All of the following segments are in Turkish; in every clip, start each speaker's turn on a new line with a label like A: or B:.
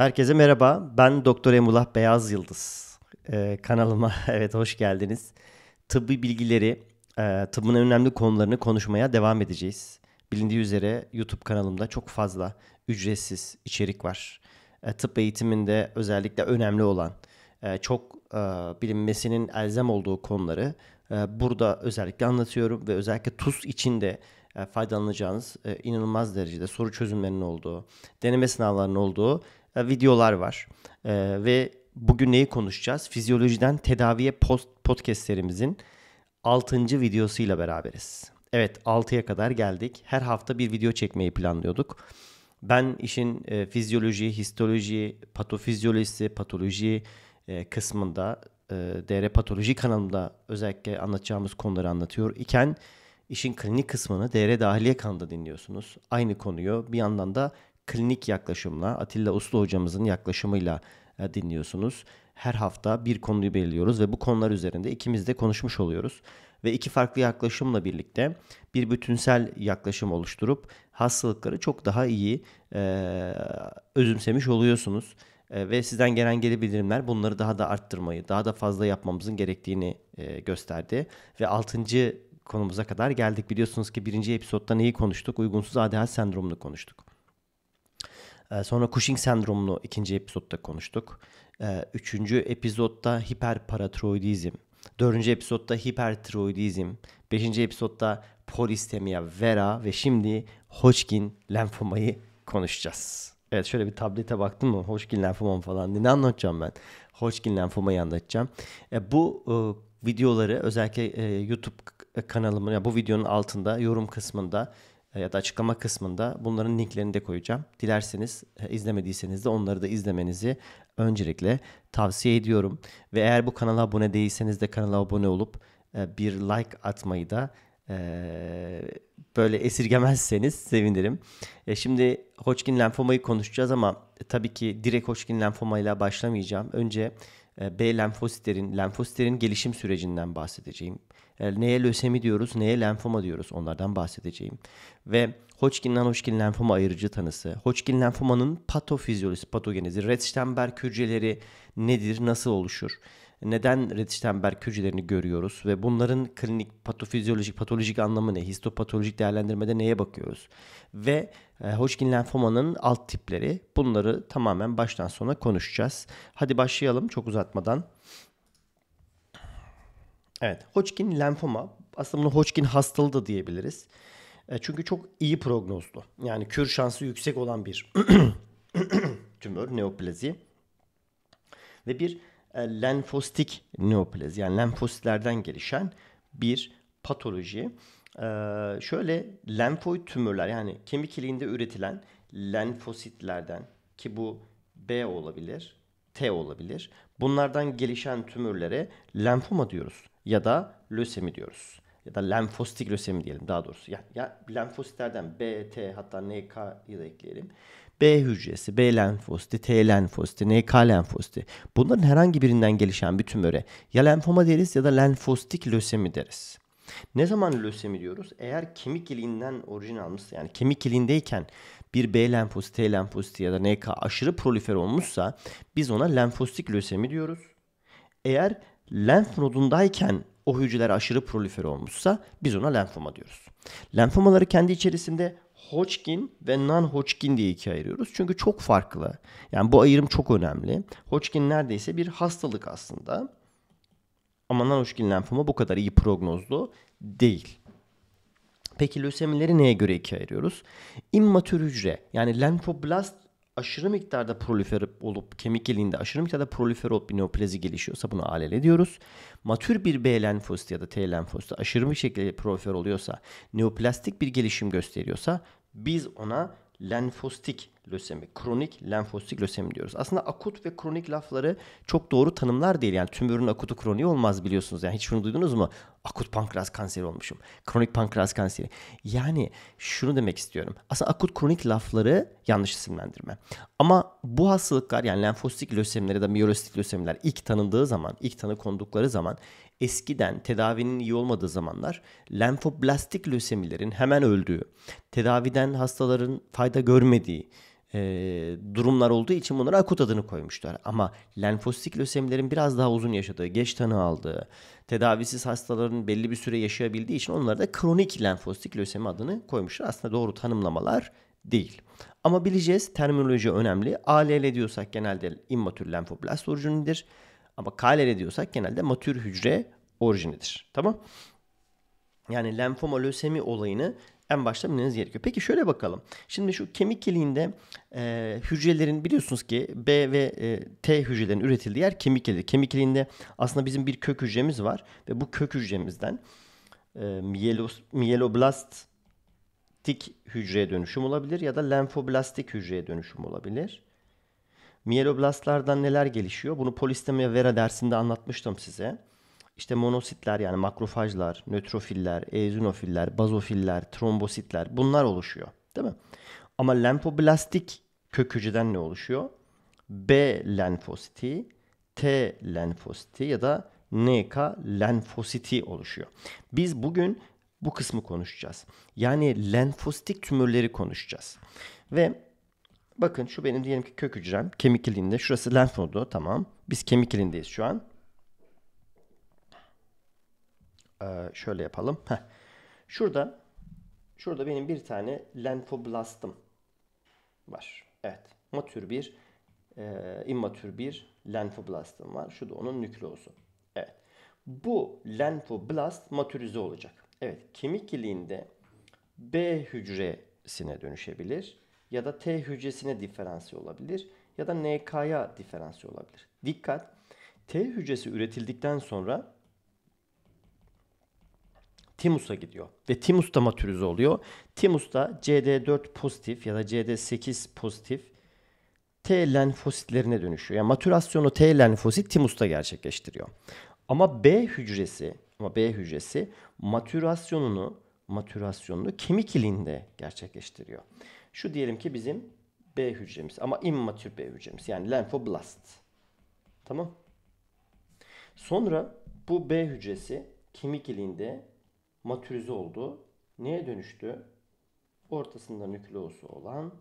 A: Herkese merhaba. Ben Doktor Emullah Beyaz Yıldız. Ee, kanalıma evet hoş geldiniz. Tıbbi bilgileri, e, tıbbın önemli konularını konuşmaya devam edeceğiz. Bilindiği üzere YouTube kanalımda çok fazla ücretsiz içerik var. E, tıp eğitiminde özellikle önemli olan, e, çok e, bilinmesinin elzem olduğu konuları e, burada özellikle anlatıyorum ve özellikle TUS için de e, faydalanacağınız e, inanılmaz derecede soru çözümlerinin olduğu, deneme sınavlarının olduğu e, videolar var. E, ve bugün neyi konuşacağız? Fizyolojiden tedaviye post podcastlerimizin 6. videosuyla beraberiz. Evet 6'ya kadar geldik. Her hafta bir video çekmeyi planlıyorduk. Ben işin e, fizyoloji, histoloji, patofizyolojisi, patoloji e, kısmında e, DR Patoloji kanalımda özellikle anlatacağımız konuları anlatıyor iken işin klinik kısmını DR Dahiliye kanalında dinliyorsunuz. Aynı konuyu bir yandan da klinik yaklaşımla Atilla Uslu hocamızın yaklaşımıyla e, dinliyorsunuz. Her hafta bir konuyu belirliyoruz ve bu konular üzerinde ikimiz de konuşmuş oluyoruz. Ve iki farklı yaklaşımla birlikte bir bütünsel yaklaşım oluşturup hastalıkları çok daha iyi e, özümsemiş oluyorsunuz. E, ve sizden gelen geri bildirimler bunları daha da arttırmayı, daha da fazla yapmamızın gerektiğini e, gösterdi. Ve altıncı konumuza kadar geldik. Biliyorsunuz ki birinci episodda neyi konuştuk? Uygunsuz ADHD sendromunu konuştuk. Ee, sonra Cushing sendromunu ikinci epizotta konuştuk. Ee, üçüncü epizotta hiperparatroidizm. Dördüncü epizotta hipertiroidizm. Beşinci epizotta polistemiya vera ve şimdi Hodgkin lenfomayı konuşacağız. Evet şöyle bir tablete baktım mı Hodgkin lenfomam falan ne anlatacağım ben? Hodgkin lenfomayı anlatacağım. E, bu e, videoları özellikle e, YouTube kanalımın ya yani bu videonun altında yorum kısmında e, ya da açıklama kısmında bunların linklerini de koyacağım. Dilerseniz e, izlemediyseniz de onları da izlemenizi öncelikle tavsiye ediyorum. Ve eğer bu kanala abone değilseniz de kanala abone olup e, bir like atmayı da böyle esirgemezseniz sevinirim. Şimdi Hodgkin lenfomayı konuşacağız ama tabii ki direkt Hodgkin lenfomayla başlamayacağım. Önce B lenfositlerin lenfositlerin gelişim sürecinden bahsedeceğim. E, neye lösemi diyoruz, neye lenfoma diyoruz onlardan bahsedeceğim. Ve Hodgkin'den Hodgkin lenfoma ayırıcı tanısı, Hodgkin lenfomanın patofizyolojisi, patogenezi, Redstenberg hücreleri nedir, nasıl oluşur? Neden Redstenberg hücrelerini görüyoruz ve bunların klinik patofizyolojik, patolojik anlamı ne? Histopatolojik değerlendirmede neye bakıyoruz? Ve e, Hodgkin lenfomanın alt tipleri bunları tamamen baştan sona konuşacağız. Hadi başlayalım çok uzatmadan. Evet. Hodgkin lenfoma. Aslında bunu Hodgkin hastalığı da diyebiliriz. E, çünkü çok iyi prognozlu. Yani kür şansı yüksek olan bir tümör neoplazi. Ve bir e, lenfostik neoplazi. Yani lenfositlerden gelişen bir patoloji. E, şöyle lenfoid tümörler yani kemik iliğinde üretilen lenfositlerden ki bu B olabilir, T olabilir. Bunlardan gelişen tümörlere lenfoma diyoruz ya da lösemi diyoruz. Ya da lenfostik lösemi diyelim daha doğrusu. Ya, ya lenfositlerden B, T hatta NK'yı da ekleyelim. B hücresi, B lenfositi, T lenfositi, NK lenfositi. Bunların herhangi birinden gelişen bir tümöre ya lenfoma deriz ya da lenfostik lösemi deriz. Ne zaman lösemi diyoruz? Eğer kemik iliğinden orijin almışsa yani kemik iliğindeyken bir B lenfositi, T lenfositi ya da NK aşırı prolifer olmuşsa biz ona lenfostik lösemi diyoruz. Eğer lenf nodundayken o hücreler aşırı prolifer olmuşsa biz ona lenfoma diyoruz. Lenfomaları kendi içerisinde Hodgkin ve non-Hodgkin diye ikiye ayırıyoruz. Çünkü çok farklı. Yani bu ayrım çok önemli. Hodgkin neredeyse bir hastalık aslında. Ama non-Hodgkin lenfoma bu kadar iyi prognozlu değil. Peki lösemileri neye göre ikiye ayırıyoruz? İmmatür hücre yani lenfoblast aşırı miktarda prolifer olup kemik iliğinde aşırı miktarda prolifer olup bir neoplazi gelişiyorsa bunu alele diyoruz. Matür bir B lenfosit ya da T lenfosit aşırı bir şekilde prolifer oluyorsa, neoplastik bir gelişim gösteriyorsa biz ona lenfostik lösemi, kronik lenfostik lösemi diyoruz. Aslında akut ve kronik lafları çok doğru tanımlar değil. Yani tümörün akutu kroniği olmaz biliyorsunuz. Yani hiç şunu duydunuz mu? Akut pankreas kanseri olmuşum. Kronik pankreas kanseri. Yani şunu demek istiyorum. Aslında akut kronik lafları yanlış isimlendirme. Ama bu hastalıklar yani lenfostik lösemler ya da miyolojistik lösemiler ilk tanındığı zaman, ilk tanı kondukları zaman eskiden tedavinin iyi olmadığı zamanlar lenfoblastik lösemilerin hemen öldüğü, tedaviden hastaların fayda görmediği e, durumlar olduğu için bunlara akut adını koymuşlar. Ama lenfostik lösemilerin biraz daha uzun yaşadığı, geç tanı aldığı, tedavisiz hastaların belli bir süre yaşayabildiği için onlara da kronik lenfostik lösemi adını koymuşlar. Aslında doğru tanımlamalar değil. Ama bileceğiz terminoloji önemli. ALL diyorsak genelde immatür lenfoblast orijinidir. Ama kalere diyorsak genelde matür hücre orijinidir. Tamam. Yani lenfoma lösemi olayını en başta bilmeniz gerekiyor. Peki şöyle bakalım. Şimdi şu kemik iliğinde e, hücrelerin biliyorsunuz ki B ve e, T hücrelerin üretildiği yer kemik iliği, Kemik iliğinde aslında bizim bir kök hücremiz var ve bu kök hücremizden e, mielos, mieloblast hücreye dönüşüm olabilir ya da lenfoblastik hücreye dönüşüm olabilir. Mieloblastlardan neler gelişiyor? Bunu polistemi vera dersinde anlatmıştım size. İşte monositler yani makrofajlar, nötrofiller, eozinofiller, bazofiller, trombositler bunlar oluşuyor. Değil mi? Ama lenfoblastik kök hücreden ne oluşuyor? B lenfositi, T lenfositi ya da NK lenfositi oluşuyor. Biz bugün bu kısmı konuşacağız. Yani lenfositik tümörleri konuşacağız. Ve Bakın şu benim diyelim ki kök hücrem kemik iliğinde. Şurası lenf nodu tamam. Biz kemik iliğindeyiz şu an. Ee, şöyle yapalım. Heh. Şurada şurada benim bir tane lenfoblastım var. Evet. Matür bir e, immatür bir lenfoblastım var. Şu da onun nükleosu. Evet. Bu lenfoblast matürize olacak. Evet. Kemik iliğinde B hücresine dönüşebilir ya da T hücresine diferansiyel olabilir ya da NK'ya diferansiyel olabilir. Dikkat! T hücresi üretildikten sonra Timus'a gidiyor ve Timus da matürize oluyor. Timus da CD4 pozitif ya da CD8 pozitif T lenfositlerine dönüşüyor. Yani matürasyonu T lenfosit Timus'ta gerçekleştiriyor. Ama B hücresi, ama B hücresi matürasyonunu matürasyonunu kemik iliğinde gerçekleştiriyor. Şu diyelim ki bizim B hücremiz ama immatür B hücremiz yani lenfoblast. Tamam. Sonra bu B hücresi kemik iliğinde matürize oldu. Neye dönüştü? Ortasında nükleosu olan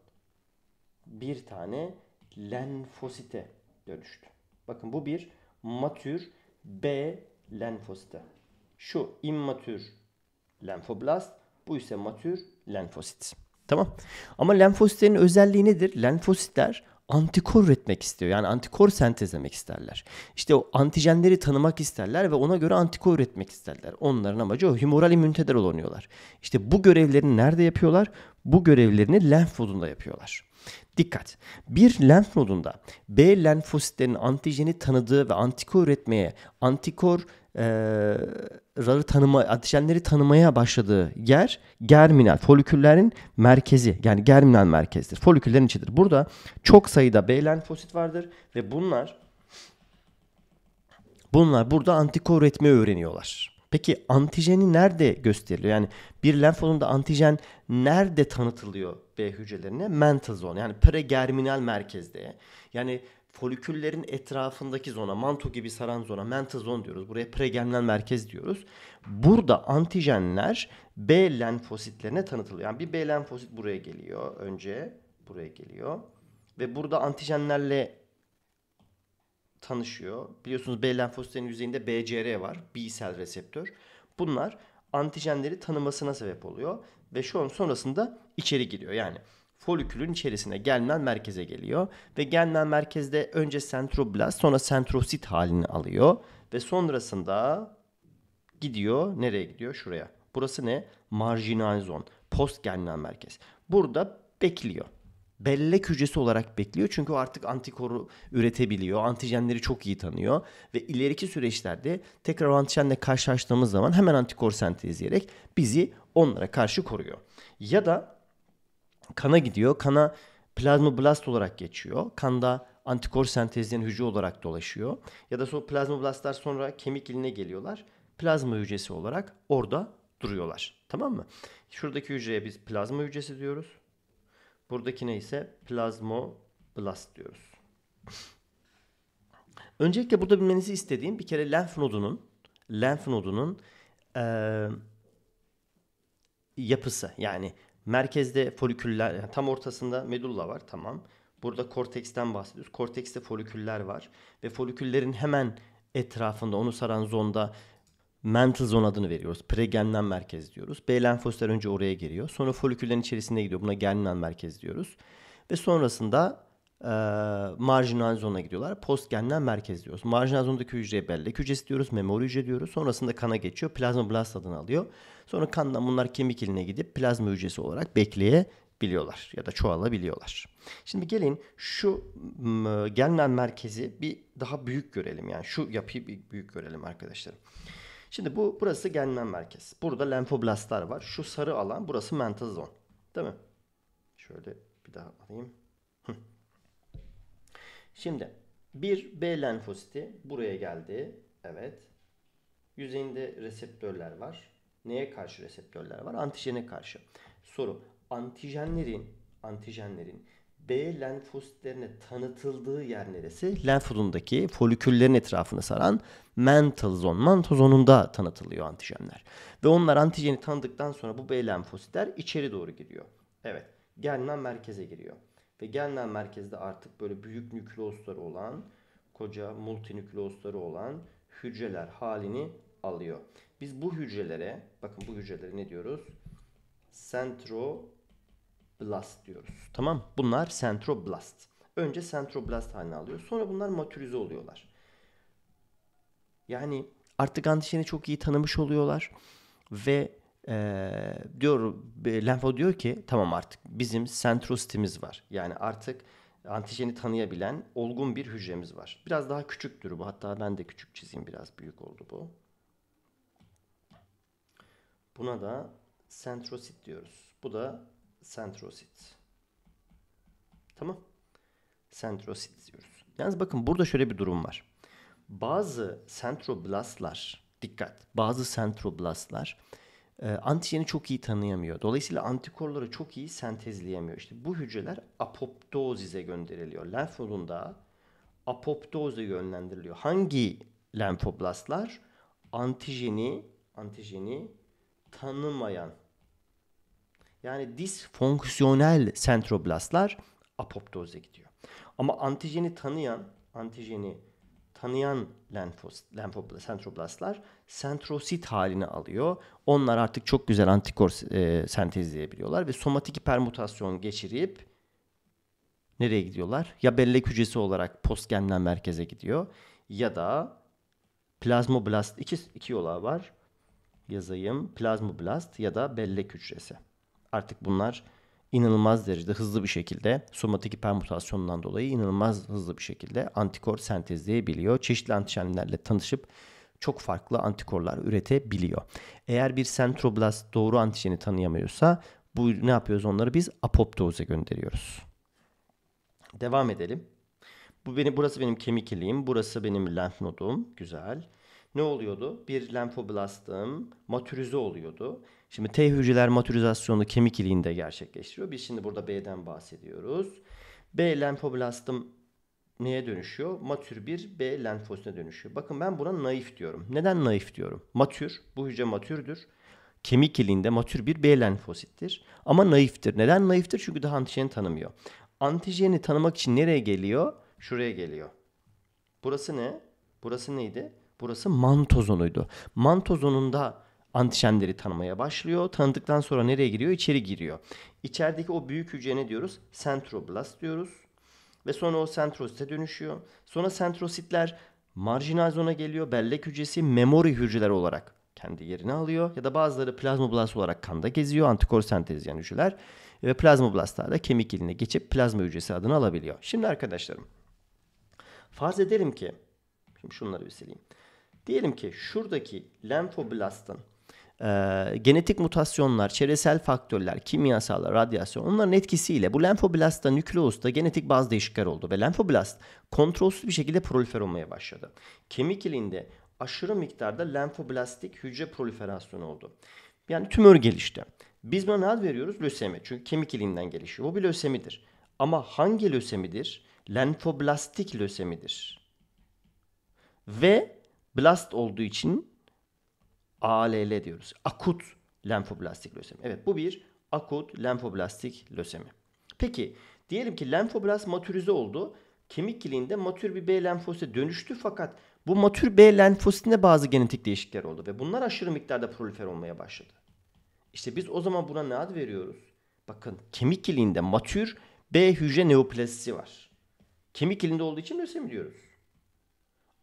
A: bir tane lenfosite dönüştü. Bakın bu bir matür B lenfosite. Şu immatür lenfoblast, bu ise matür lenfosit. Tamam. Ama lenfositlerin özelliği nedir? Lenfositler antikor üretmek istiyor. Yani antikor sentezlemek isterler. İşte o antijenleri tanımak isterler ve ona göre antikor üretmek isterler. Onların amacı o humoral immüniteler olunuyorlar. İşte bu görevlerini nerede yapıyorlar? Bu görevlerini lenf nodunda yapıyorlar. Dikkat! Bir lenf nodunda B lenfositlerin antijeni tanıdığı ve antikor üretmeye, antikor e, ee, rarı tanıma, antijenleri tanımaya başladığı yer germinal, foliküllerin merkezi. Yani germinal merkezdir. Foliküllerin içidir. Burada çok sayıda B lenfosit vardır ve bunlar bunlar burada antikor üretmeyi öğreniyorlar. Peki antijeni nerede gösteriliyor? Yani bir lenfonun antijen nerede tanıtılıyor B hücrelerine? Mantle zone yani pregerminal merkezde. Yani foliküllerin etrafındaki zona, manto gibi saran zona, mentazon diyoruz. Buraya pregemlen merkez diyoruz. Burada antijenler B lenfositlerine tanıtılıyor. Yani bir B lenfosit buraya geliyor önce. Buraya geliyor. Ve burada antijenlerle tanışıyor. Biliyorsunuz B lenfositlerin yüzeyinde BCR var. B-sel reseptör. Bunlar antijenleri tanımasına sebep oluyor. Ve şu an sonrasında içeri giriyor. Yani folikülün içerisine gelinen merkeze geliyor. Ve gelinen merkezde önce sentroblast sonra sentrosit halini alıyor. Ve sonrasında gidiyor nereye gidiyor? Şuraya. Burası ne? Marjinal zon. Post gelinen merkez. Burada bekliyor bellek hücresi olarak bekliyor. Çünkü artık antikoru üretebiliyor. Antijenleri çok iyi tanıyor. Ve ileriki süreçlerde tekrar antijenle karşılaştığımız zaman hemen antikor sentezleyerek bizi onlara karşı koruyor. Ya da kana gidiyor. Kana plazmoblast olarak geçiyor. Kanda antikor sentezleyen hücre olarak dolaşıyor. Ya da sonra plazmoblastlar sonra kemik iline geliyorlar. Plazma hücresi olarak orada duruyorlar. Tamam mı? Şuradaki hücreye biz plazma hücresi diyoruz. Buradakine ise plazmoblast diyoruz. Öncelikle burada bilmenizi istediğim bir kere lenf nodunun lenf nodunun e, yapısı yani Merkezde foliküller, yani tam ortasında medulla var tamam. Burada korteksten bahsediyoruz. Kortekste foliküller var ve foliküllerin hemen etrafında onu saran zonda mental zone adını veriyoruz. Pregenlen merkez diyoruz. B lenfositler önce oraya giriyor. Sonra foliküllerin içerisinde gidiyor. Buna germinal merkez diyoruz. Ve sonrasında e, marjinal zona gidiyorlar. Postgenlen merkez diyoruz. Marjinal zondaki hücreye bellek hücresi diyoruz. Memori hücre diyoruz. Sonrasında kana geçiyor. Plazma blast adını alıyor. Sonra kandan bunlar kemik iline gidip plazma hücresi olarak bekleyebiliyorlar ya da çoğalabiliyorlar. Şimdi gelin şu gelmen merkezi bir daha büyük görelim. Yani şu yapıyı bir büyük görelim arkadaşlarım. Şimdi bu burası genmen merkez. Burada lenfoblastlar var. Şu sarı alan burası mentazon. Değil mi? Şöyle bir daha alayım. Şimdi bir B lenfositi buraya geldi. Evet. Yüzeyinde reseptörler var. Neye karşı reseptörler var? Antijene karşı. Soru. Antijenlerin antijenlerin B lenfositlerine tanıtıldığı yer neresi? Lenfodundaki foliküllerin etrafını saran mantle zon. Mantle zonunda tanıtılıyor antijenler. Ve onlar antijeni tanıdıktan sonra bu B lenfositler içeri doğru giriyor. Evet. Germden merkeze giriyor. Ve germden merkezde artık böyle büyük nükleosları olan, koca multinükleosları olan hücreler halini alıyor. Biz bu hücrelere, bakın bu hücrelere ne diyoruz? Centroblast diyoruz. Tamam, bunlar centroblast. Önce centroblast haline alıyor. Sonra bunlar matürize oluyorlar. Yani artık antijeni çok iyi tanımış oluyorlar ve ee, diyor e, lenfo diyor ki tamam artık bizim sentrositimiz var. Yani artık antijeni tanıyabilen olgun bir hücremiz var. Biraz daha küçüktür bu. Hatta ben de küçük çizeyim biraz büyük oldu bu. Buna da sentrosit diyoruz. Bu da sentrosit. Tamam. Sentrosit diyoruz. Yalnız bakın burada şöyle bir durum var. Bazı sentroblastlar, dikkat, bazı sentroblastlar e, antijeni çok iyi tanıyamıyor. Dolayısıyla antikorları çok iyi sentezleyemiyor. İşte bu hücreler apoptozize gönderiliyor. Lenfodunda yolunda apoptoze yönlendiriliyor. Hangi lenfoblastlar? Antijeni, antijeni tanımayan yani disfonksiyonel sentroblastlar apoptoze gidiyor. Ama antijeni tanıyan, antijeni tanıyan lenfos, lenfobla, sentroblastlar sentrosit halini alıyor. Onlar artık çok güzel antikor e, sentezleyebiliyorlar ve somatik hipermutasyon geçirip nereye gidiyorlar? Ya bellek hücresi olarak postgenlen merkeze gidiyor ya da plazmoblast iki, iki yola var yazayım. Plazmoblast ya da bellek hücresi. Artık bunlar inanılmaz derecede hızlı bir şekilde somatik hipermutasyondan dolayı inanılmaz hızlı bir şekilde antikor sentezleyebiliyor. Çeşitli antijenlerle tanışıp çok farklı antikorlar üretebiliyor. Eğer bir sentroblast doğru antijeni tanıyamıyorsa bu ne yapıyoruz onları biz apoptoze gönderiyoruz. Devam edelim. Bu benim burası benim kemik iliğim, burası benim lenf nodum. Güzel ne oluyordu? Bir lenfoblastım matürize oluyordu. Şimdi T hücreler matürizasyonu kemik iliğinde gerçekleştiriyor. Biz şimdi burada B'den bahsediyoruz. B lenfoblastım neye dönüşüyor? Matür bir B lenfosine dönüşüyor. Bakın ben buna naif diyorum. Neden naif diyorum? Matür, bu hücre matürdür. Kemik iliğinde matür bir B lenfosittir. Ama naiftir. Neden naiftir? Çünkü daha antijeni tanımıyor. Antijeni tanımak için nereye geliyor? Şuraya geliyor. Burası ne? Burası neydi? Burası mantozonuydu. Mantozonunda antijenleri tanımaya başlıyor. Tanıdıktan sonra nereye giriyor? İçeri giriyor. İçerideki o büyük hücre ne diyoruz? Sentroblast diyoruz. Ve sonra o sentrosite dönüşüyor. Sonra sentrositler marjinal zona geliyor. Bellek hücresi memori hücreler olarak kendi yerini alıyor. Ya da bazıları plazmoblast olarak kanda geziyor. Antikor sentezleyen hücreler. Ve plazmoblastlar da kemik iline geçip plazma hücresi adını alabiliyor. Şimdi arkadaşlarım farz edelim ki şimdi şunları bir sileyim. Diyelim ki şuradaki lenfoblastın e, genetik mutasyonlar, çevresel faktörler, kimyasallar, radyasyon onların etkisiyle bu lenfoblastta, nükleusta genetik bazı değişiklikler oldu ve lenfoblast kontrolsüz bir şekilde prolifer olmaya başladı. Kemik iliğinde aşırı miktarda lenfoblastik hücre proliferasyonu oldu. Yani tümör gelişti. Biz buna ne ad veriyoruz? Lösemi. Çünkü kemik iliğinden gelişiyor. Bu bir lösemidir. Ama hangi lösemidir? Lenfoblastik lösemidir. Ve blast olduğu için ALL diyoruz. Akut lenfoblastik lösemi. Evet bu bir akut lenfoblastik lösemi. Peki diyelim ki lenfoblast matürize oldu. Kemik kiliğinde matür bir B lenfosite dönüştü fakat bu matür B lenfositinde bazı genetik değişiklikler oldu ve bunlar aşırı miktarda prolifer olmaya başladı. İşte biz o zaman buna ne ad veriyoruz? Bakın kemik kiliğinde matür B hücre neoplasisi var. Kemik kilinde olduğu için lösemi diyoruz.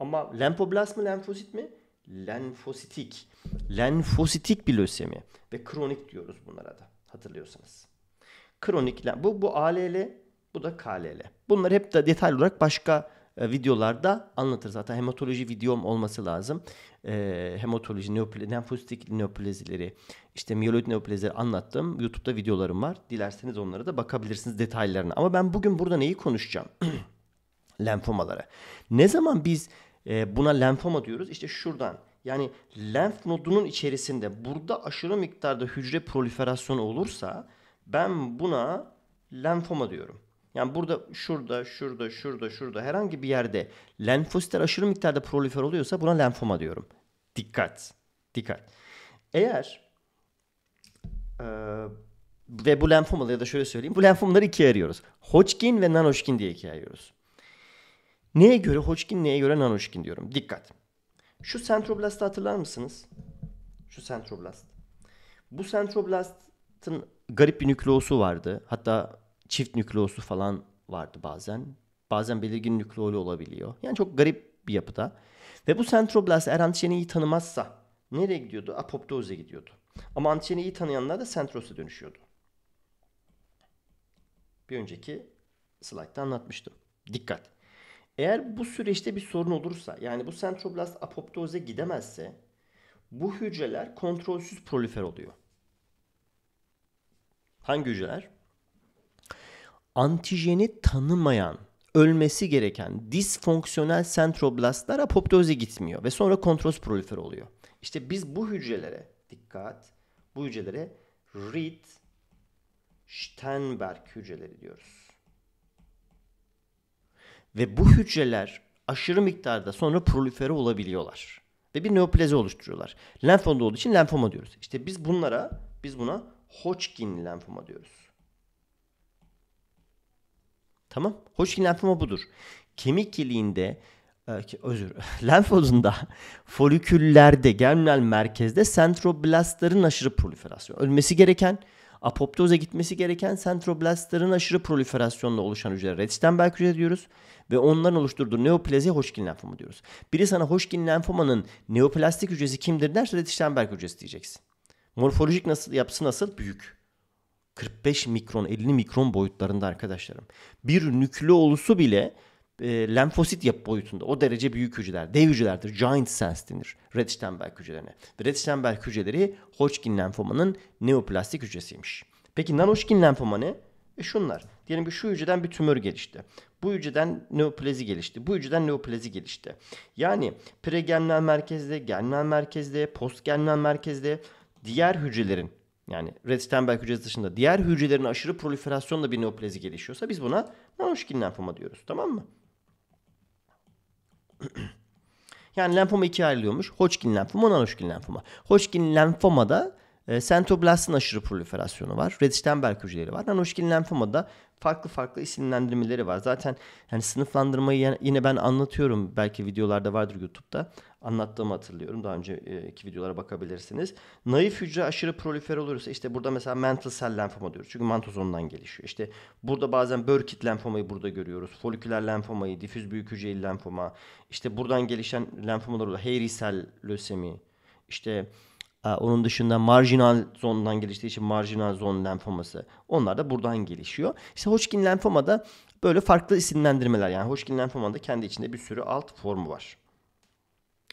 A: Ama lenfoblast mı lenfosit mi? Lenfositik. Lenfositik bir lösemi ve kronik diyoruz bunlara da hatırlıyorsanız. Kronik bu bu ALL bu da KLL. Bunlar hep de detaylı olarak başka e, videolarda anlatır Zaten hematoloji videom olması lazım. E, hematoloji, neople, lenfositik neoplazileri, işte miyeloid neoplazileri anlattım. YouTube'da videolarım var. Dilerseniz onlara da bakabilirsiniz detaylarına. Ama ben bugün burada neyi konuşacağım? Lenfomalara. Ne zaman biz e, buna lenfoma diyoruz. İşte şuradan yani lenf nodunun içerisinde burada aşırı miktarda hücre proliferasyonu olursa ben buna lenfoma diyorum. Yani burada şurada, şurada, şurada, şurada herhangi bir yerde lenfositler aşırı miktarda prolifer oluyorsa buna lenfoma diyorum. Dikkat. Dikkat. Eğer e, ve bu lenfomaları ya da şöyle söyleyeyim. Bu lenfomları ikiye ayırıyoruz. Hodgkin ve non-Hodgkin diye ikiye ayırıyoruz. Neye göre Hodgkin, neye göre Nanoşkin diyorum. Dikkat. Şu sentroblastı hatırlar mısınız? Şu sentroblast. Bu sentroblastın garip bir nükleosu vardı. Hatta çift nükleosu falan vardı bazen. Bazen belirgin nükleolu olabiliyor. Yani çok garip bir yapıda. Ve bu sentroblast eğer antijeniyi tanımazsa nereye gidiyordu? Apoptoze gidiyordu. Ama antijeniyi tanıyanlar da sentrosa dönüşüyordu. Bir önceki slaytta anlatmıştım. Dikkat. Eğer bu süreçte bir sorun olursa yani bu sentroblast apoptoze gidemezse bu hücreler kontrolsüz prolifer oluyor. Hangi hücreler? Antijeni tanımayan, ölmesi gereken disfonksiyonel sentroblastlar apoptoze gitmiyor ve sonra kontrolsüz prolifer oluyor. İşte biz bu hücrelere dikkat, bu hücrelere Reed Sternberg hücreleri diyoruz. Ve bu hücreler aşırı miktarda sonra prolifere olabiliyorlar. Ve bir neoplazi oluşturuyorlar. Lenfomda olduğu için lenfoma diyoruz. İşte biz bunlara, biz buna Hodgkin lenfoma diyoruz. Tamam. Hodgkin lenfoma budur. Kemik iliğinde e, özür lenfozunda foliküllerde germinal merkezde sentroblastların aşırı proliferasyonu. Ölmesi gereken apoptoza gitmesi gereken sentroblastların aşırı proliferasyonla oluşan hücre red hücre diyoruz ve onların oluşturduğu neoplazi Hodgkin lenfomu diyoruz. Biri sana Hodgkin lenfomanın neoplastik hücresi kimdir derse red stem hücresi diyeceksin. Morfolojik nasıl yapısı nasıl? Büyük. 45 mikron, 50 mikron boyutlarında arkadaşlarım. Bir nükleolusu bile e, lenfosit yapı boyutunda o derece büyük hücreler, dev hücrelerdir. Giant cells denir red Sternberg hücrelerine. Ve red hücreleri Hodgkin lenfomanın neoplastik hücresiymiş. Peki non-Hodgkin lenfoma ne? E şunlar. Diyelim ki şu hücreden bir tümör gelişti. Bu hücreden neoplazi gelişti. Bu hücreden neoplazi gelişti. Yani pregenal merkezde, genel merkezde, postgenal merkezde diğer hücrelerin yani red Sternberg hücresi dışında diğer hücrelerin aşırı proliferasyonla bir neoplazi gelişiyorsa biz buna non-Hodgkin lenfoma diyoruz. Tamam mı? yani lenfoma ikiye ayrılıyormuş. Hodgkin lenfoma, non-Hodgkin lenfoma. Hodgkin lenfomada e, ee, sentoblastin aşırı proliferasyonu var. Reddish-Denberg hücreleri var. Nanoşkin lenfomada farklı farklı isimlendirmeleri var. Zaten yani sınıflandırmayı yine ben anlatıyorum. Belki videolarda vardır YouTube'da. Anlattığımı hatırlıyorum. Daha önceki e, videolara bakabilirsiniz. Naif hücre aşırı prolifer olursa işte burada mesela mantle cell lenfoma diyoruz. Çünkü mantozondan gelişiyor. İşte burada bazen Burkitt lenfomayı burada görüyoruz. Foliküler lenfomayı, difüz büyük hücreli lenfoma. İşte buradan gelişen lenfomalar oluyor. Hairy cell lösemi. İşte ee, onun dışında marjinal zondan geliştiği için marjinal zon lenfoması. Onlar da buradan gelişiyor. İşte Hodgkin lenfoma da böyle farklı isimlendirmeler. Yani Hodgkin lenfomada kendi içinde bir sürü alt formu var.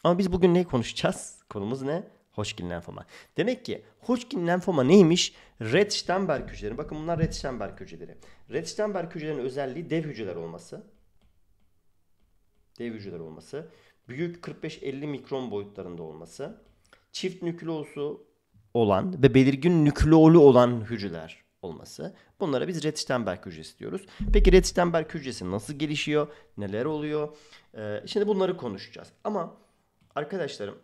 A: Ama biz bugün ne konuşacağız? Konumuz ne? Hodgkin lenfoma. Demek ki Hodgkin lenfoma neymiş? Red Sternberg hücreleri. Bakın bunlar Red Sternberg hücreleri. Red Sternberg hücrelerinin özelliği dev hücreler olması. Dev hücreler olması. Büyük 45-50 mikron boyutlarında olması çift nükleosu olan ve belirgin nükleolu olan hücreler olması. Bunlara biz red Sternberg hücresi diyoruz. Peki red Sternberg hücresi nasıl gelişiyor? Neler oluyor? Ee, şimdi bunları konuşacağız. Ama arkadaşlarım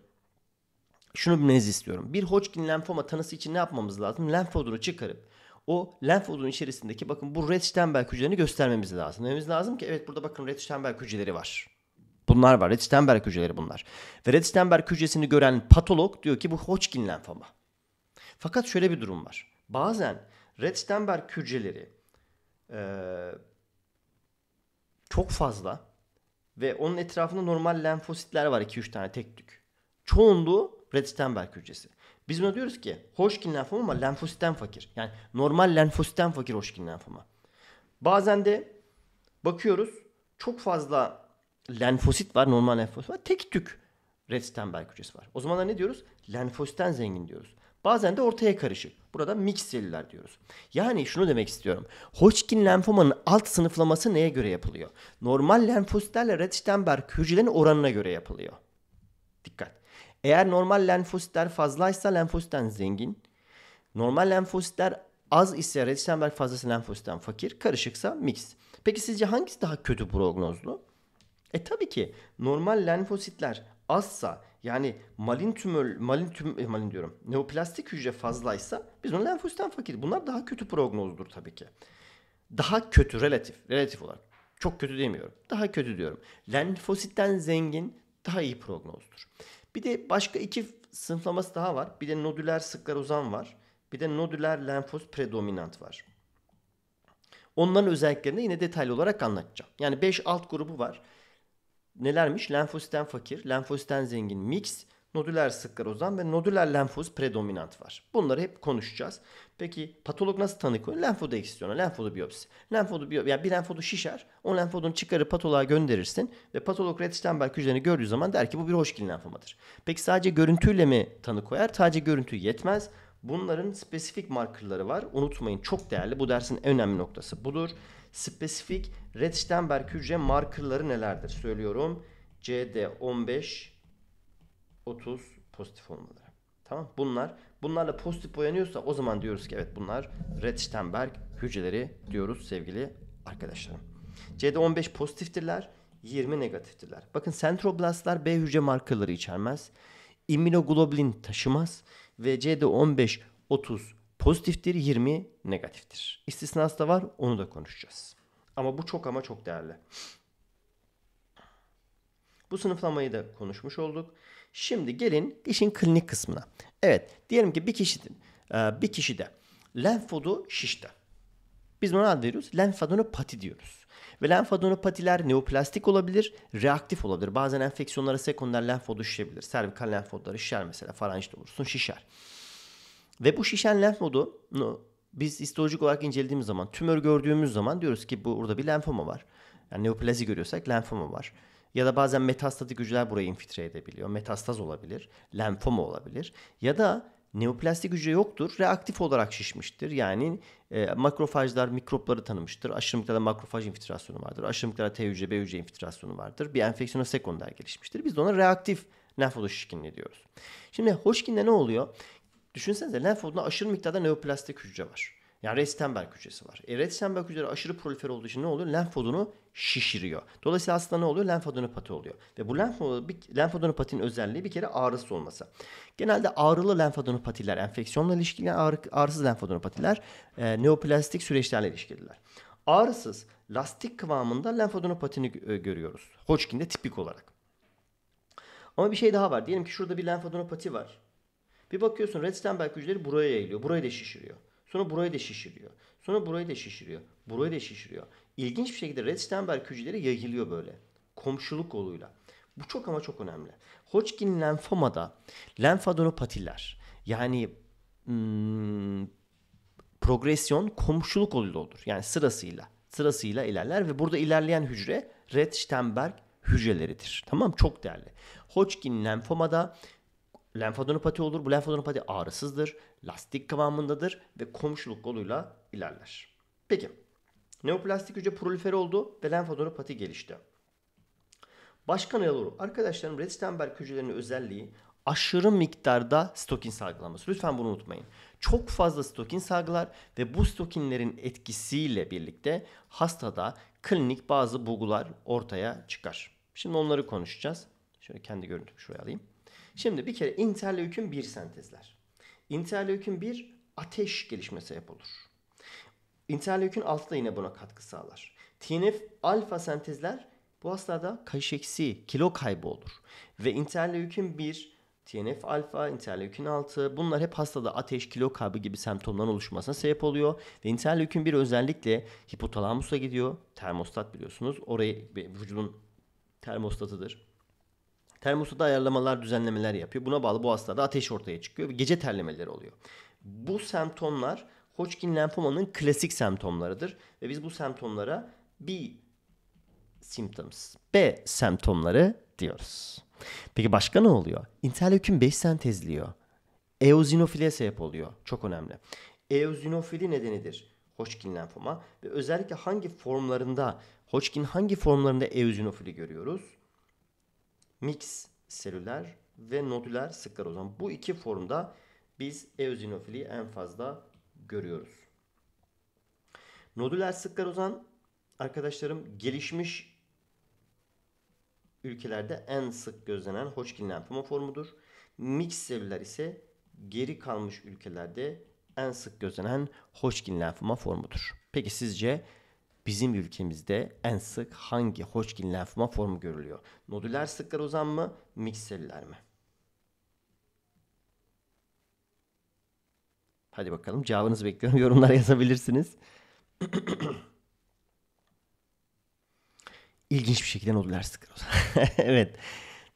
A: şunu bilmenizi istiyorum. Bir Hodgkin lenfoma tanısı için ne yapmamız lazım? Lenfodunu çıkarıp o lenf odunun içerisindeki bakın bu red Sternberg hücrelerini göstermemiz lazım. Neyimiz lazım ki evet burada bakın red Sternberg hücreleri var. Bunlar var. Red Stenberg hücreleri bunlar. Ve Red Stenberg hücresini gören patolog diyor ki bu Hodgkin lenfoma. Fakat şöyle bir durum var. Bazen Red Stenberg hücreleri ee, çok fazla ve onun etrafında normal lenfositler var 2-3 tane tek tük. Çoğunluğu Red Stenberg hücresi. Biz buna diyoruz ki Hodgkin lenfoma ama lenfositten fakir. Yani normal lenfositten fakir Hodgkin lenfoma. Bazen de bakıyoruz çok fazla lenfosit var, normal lenfosit var. Tek tük Refstenberg hücresi var. O zamanlar ne diyoruz? Lenfositten zengin diyoruz. Bazen de ortaya karışık. Burada mix diyoruz. Yani şunu demek istiyorum. Hodgkin lenfomanın alt sınıflaması neye göre yapılıyor? Normal lenfositlerle Redstenberg hücrelerin oranına göre yapılıyor. Dikkat. Eğer normal lenfositler fazlaysa lenfositten zengin. Normal lenfositler az ise Redstenberg fazlası lenfositten fakir. Karışıksa mix. Peki sizce hangisi daha kötü prognozlu? E tabii ki normal lenfositler azsa yani malin tümör malin tüm e, malin diyorum. Neoplastik hücre fazlaysa biz onu lenfositten fakir. Bunlar daha kötü prognozdur tabii ki. Daha kötü relatif, relatif olarak. Çok kötü demiyorum. Daha kötü diyorum. Lenfositten zengin daha iyi prognozdur. Bir de başka iki sınıflaması daha var. Bir de nodüler sklerozan var. Bir de nodüler lenfos predominant var. Onların özelliklerini yine detaylı olarak anlatacağım. Yani 5 alt grubu var nelermiş? Lenfositen fakir, lenfositen zengin mix, nodüler sklerozan ve nodüler lenfoz predominant var. Bunları hep konuşacağız. Peki patolog nasıl tanı koyuyor? Lenfodeksiyona, lenfodu biyopsi. Lenfodu biyopsi, yani bir lenfodu şişer, o lenfodun çıkarı patoloğa gönderirsin ve patolog Rettstenberg hücrelerini gördüğü zaman der ki bu bir Hodgkin lenfomadır. Peki sadece görüntüyle mi tanı koyar? Sadece görüntü yetmez. Bunların spesifik markerları var. Unutmayın çok değerli. Bu dersin en önemli noktası budur. Spesifik Red-Sternberg hücre markerları nelerdir? Söylüyorum. CD15 30 pozitif olmaları. Tamam bunlar bunlarla pozitif boyanıyorsa o zaman diyoruz ki evet bunlar Red-Sternberg hücreleri diyoruz sevgili arkadaşlarım. CD15 pozitiftirler, 20 negatiftirler. Bakın sentroblastlar B hücre markerları içermez. İmmünoglobulin taşımaz ve CD15 30 Pozitiftir 20, negatiftir. İstisnası da var onu da konuşacağız. Ama bu çok ama çok değerli. Bu sınıflamayı da konuşmuş olduk. Şimdi gelin işin klinik kısmına. Evet diyelim ki bir kişinin e, bir kişide lenfodu şişti. Biz buna ad veriyoruz. Lenfadenopati diyoruz. Ve lenfadenopatiler neoplastik olabilir, reaktif olabilir. Bazen enfeksiyonlara sekonder lenfodu şişebilir. Servikal lenfodları şişer mesela. Faranjit olursun şişer. Ve bu şişen lenf modu biz histolojik olarak incelediğimiz zaman, tümör gördüğümüz zaman diyoruz ki burada bir lenfoma var. Yani neoplazi görüyorsak lenfoma var. Ya da bazen metastatik hücreler burayı infiltre edebiliyor. Metastaz olabilir, lenfoma olabilir. Ya da neoplastik hücre yoktur, reaktif olarak şişmiştir. Yani e, makrofajlar mikropları tanımıştır. Aşırı miktarda makrofaj infiltrasyonu vardır. Aşırı miktarda T hücre, B hücre infiltrasyonu vardır. Bir enfeksiyona sekonder gelişmiştir. Biz de ona reaktif lenfodoş şişkinliği diyoruz. Şimdi hoşkinde ne oluyor? Düşünsenize lenf nodunda aşırı miktarda neoplastik hücre var. Yani Reistenberg hücresi var. E, Reistenberg hücreleri aşırı prolifer olduğu için ne oluyor? Lenf nodunu şişiriyor. Dolayısıyla aslında ne oluyor? Lenf nodopatik oluyor. Ve bu lenf, lenf nodopatinin özelliği bir kere ağrısı olması. Genelde ağrılı lenf nodopatiler, enfeksiyonla ilişkili ağrı, ağrısız lenf nodopatiler e, neoplastik süreçlerle ilişkililer. Ağrısız, lastik kıvamında lenf nodopatini e, görüyoruz. Hodgkin'de tipik olarak. Ama bir şey daha var. Diyelim ki şurada bir lenf nodopati var bir bakıyorsun red Sternberg hücreleri buraya yayılıyor. Burayı da şişiriyor. Sonra burayı da şişiriyor. Sonra burayı da şişiriyor. Burayı da şişiriyor. İlginç bir şekilde red Sternberg hücreleri yayılıyor böyle. Komşuluk yoluyla. Bu çok ama çok önemli. Hodgkin lenfomada lenfadenopatiler yani hmm, progresyon komşuluk yoluyla olur. Yani sırasıyla sırasıyla ilerler ve burada ilerleyen hücre red Sternberg hücreleridir. Tamam çok değerli. Hodgkin lenfomada lenfadenopati olur. Bu lenfadenopati ağrısızdır, lastik kıvamındadır ve komşuluk yoluyla ilerler. Peki, neoplastik hücre prolifer oldu ve lenfadenopati gelişti. Başka ne olur? Arkadaşlarım Redstenberg hücrelerinin özelliği aşırı miktarda stokin salgılaması. Lütfen bunu unutmayın. Çok fazla stokin salgılar ve bu stokinlerin etkisiyle birlikte hastada klinik bazı bulgular ortaya çıkar. Şimdi onları konuşacağız. Şöyle kendi görüntümü şuraya alayım. Şimdi bir kere interleukin 1 sentezler. Interleukin 1 ateş gelişmesi yapılır. Interleukin 6 da yine buna katkı sağlar. TNF alfa sentezler bu hastada kaş eksiği, kilo kaybı olur. Ve interleukin 1, TNF alfa, interleukin 6 bunlar hep hastada ateş, kilo kaybı gibi semptomların oluşmasına sebep oluyor. Ve interleukin 1 özellikle hipotalamusa gidiyor. Termostat biliyorsunuz. Orayı vücudun termostatıdır Termosu da ayarlamalar, düzenlemeler yapıyor. Buna bağlı bu hastada ateş ortaya çıkıyor ve gece terlemeleri oluyor. Bu semptomlar Hodgkin lenfomanın klasik semptomlarıdır ve biz bu semptomlara B symptoms, B semptomları diyoruz. Peki başka ne oluyor? İnterleukin 5 sentezliyor. Eozinofile sebep oluyor. Çok önemli. Eozinofili nedenidir Hodgkin lenfoma ve özellikle hangi formlarında, Hodgkin hangi formlarında eozinofili görüyoruz? mix selüler ve nodüler sıklar sklerozan. Bu iki formda biz eozinofiliyi en fazla görüyoruz. Nodüler sıklar sklerozan arkadaşlarım gelişmiş ülkelerde en sık gözlenen Hodgkin lenfoma formudur. Mix selüler ise geri kalmış ülkelerde en sık gözlenen Hodgkin lenfoma formudur. Peki sizce bizim ülkemizde en sık hangi Hodgkin lenfoma formu görülüyor? Nodüler sıklar sklerozan mı, mikseller mi? Hadi bakalım cevabınızı bekliyorum. Yorumlara yazabilirsiniz. İlginç bir şekilde nodüler skleroz. evet.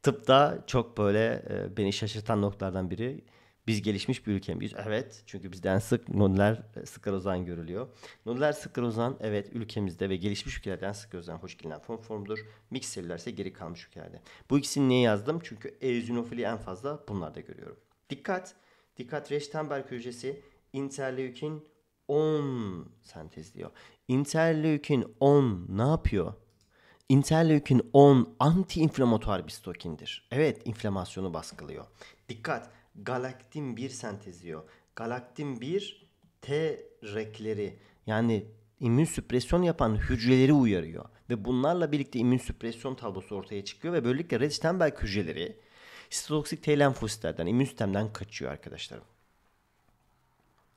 A: Tıpta çok böyle e, beni şaşırtan noktalardan biri biz gelişmiş bir ülke miyiz? Evet. Çünkü bizden sık noniler e, sklerozan görülüyor. Noniler sklerozan evet ülkemizde ve gelişmiş ülkelerden sklerozan hoşgörülen form formudur. Mix ise geri kalmış ülkelerde. Bu ikisini niye yazdım? Çünkü eozinofili en fazla bunlarda görüyorum. Dikkat! Dikkat Reştenberg hücresi interleukin 10 sentezliyor. Interleukin 10 ne yapıyor? Interleukin 10 anti-inflamatuar bir stokindir. Evet, inflamasyonu baskılıyor. Dikkat, galaktin 1 senteziyor. Galaktin 1 T rekleri yani immün süpresyon yapan hücreleri uyarıyor. Ve bunlarla birlikte immün süpresyon tablosu ortaya çıkıyor ve böylelikle red Sternberg hücreleri sitotoksik T lenfositlerden, immün sistemden kaçıyor arkadaşlarım.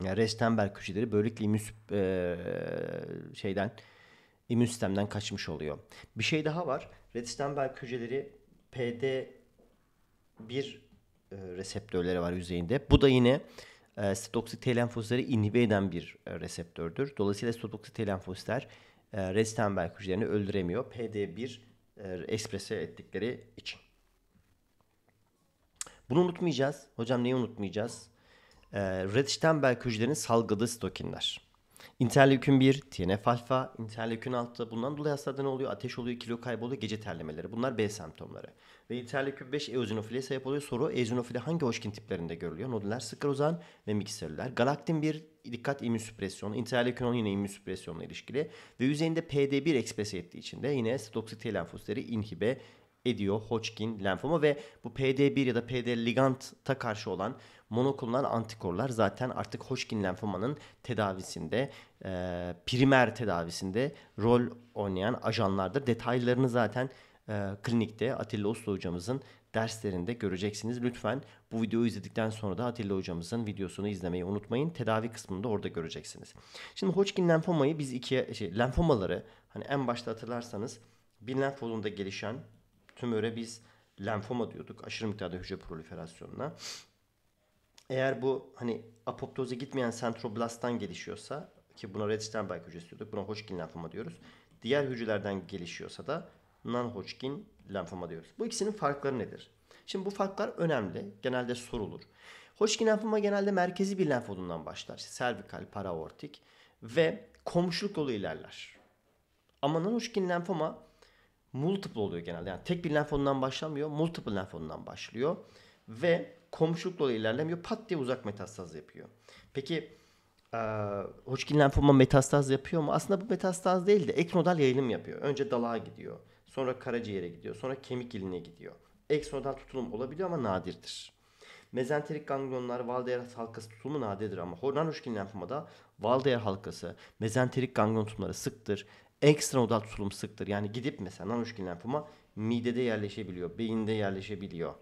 A: Yani red Sternberg hücreleri böylelikle immün e, şeyden immün sistemden kaçmış oluyor. Bir şey daha var. Red Sternberg hücreleri PD1 e, reseptörleri var yüzeyinde. Bu da yine e, sitoksit T lenfositleri inhibe eden bir e, reseptördür. Dolayısıyla sitoksit T lenfositler e, restenberg hücrelerini öldüremiyor. PD1 e, eksprese ettikleri için. Bunu unutmayacağız. Hocam neyi unutmayacağız? E, Restenberg hücrelerinin salgıladığı sitokinler. İnterleukin 1, TNF alfa, interleukin 6 bundan dolayı hastalarda ne oluyor? Ateş oluyor, kilo kayboluyor, gece terlemeleri. Bunlar B semptomları ve interleukin 5 eozinofiliye sebep oluyor. Soru eozinofili hangi hoşkin tiplerinde görülüyor? Nodüler sklerozan ve mikserler. Galaktin 1 dikkat immün süpresyonu, interleukin 10 yine immün süpresyonla ilişkili ve yüzeyinde PD1 ekspres ettiği için de yine sitoksik T lenfositleri inhibe ediyor Hodgkin lenfoma ve bu PD1 ya da PD liganta karşı olan monoklonal antikorlar zaten artık Hodgkin lenfomanın tedavisinde e, primer tedavisinde rol oynayan ajanlardır. Detaylarını zaten e, klinikte Atilla Uslu hocamızın derslerinde göreceksiniz. Lütfen bu videoyu izledikten sonra da Atilla hocamızın videosunu izlemeyi unutmayın. Tedavi kısmında orada göreceksiniz. Şimdi Hodgkin lenfomayı biz ikiye şey lenfomaları hani en başta hatırlarsanız bir lenfolunda gelişen tümöre biz lenfoma diyorduk. Aşırı miktarda hücre proliferasyonuna. Eğer bu hani apoptoza gitmeyen sentroblasttan gelişiyorsa ki buna red Sternberg hücresi diyorduk. Buna Hodgkin lenfoma diyoruz. Diğer hücrelerden gelişiyorsa da non-Hodgkin lenfoma diyoruz. Bu ikisinin farkları nedir? Şimdi bu farklar önemli. Genelde sorulur. Hodgkin lenfoma genelde merkezi bir lenf olduğundan başlar. Servikal, paraortik ve komşuluk yolu ilerler. Ama non-Hodgkin lenfoma multiple oluyor genelde. Yani tek bir lenfondan başlamıyor. Multiple lenfondan başlıyor. Ve komşuluk yolu ilerlemiyor. Pat diye uzak metastaz yapıyor. Peki e, Hodgkin lenfoma metastaz yapıyor mu? Aslında bu metastaz değil de eknodal yayılım yapıyor. Önce dalağa gidiyor. Sonra karaciğere gidiyor. Sonra kemik iline gidiyor. Eksonodal tutulum olabiliyor ama nadirdir. Mezenterik ganglionlar valdeyer halkası tutulumu nadirdir ama Hornan-Huşkin lenfomada valdeyer halkası mezenterik ganglion tutumları sıktır. Ekstranodal tutulum sıktır. Yani gidip mesela Hornan-Huşkin lenfoma midede yerleşebiliyor, beyinde yerleşebiliyor.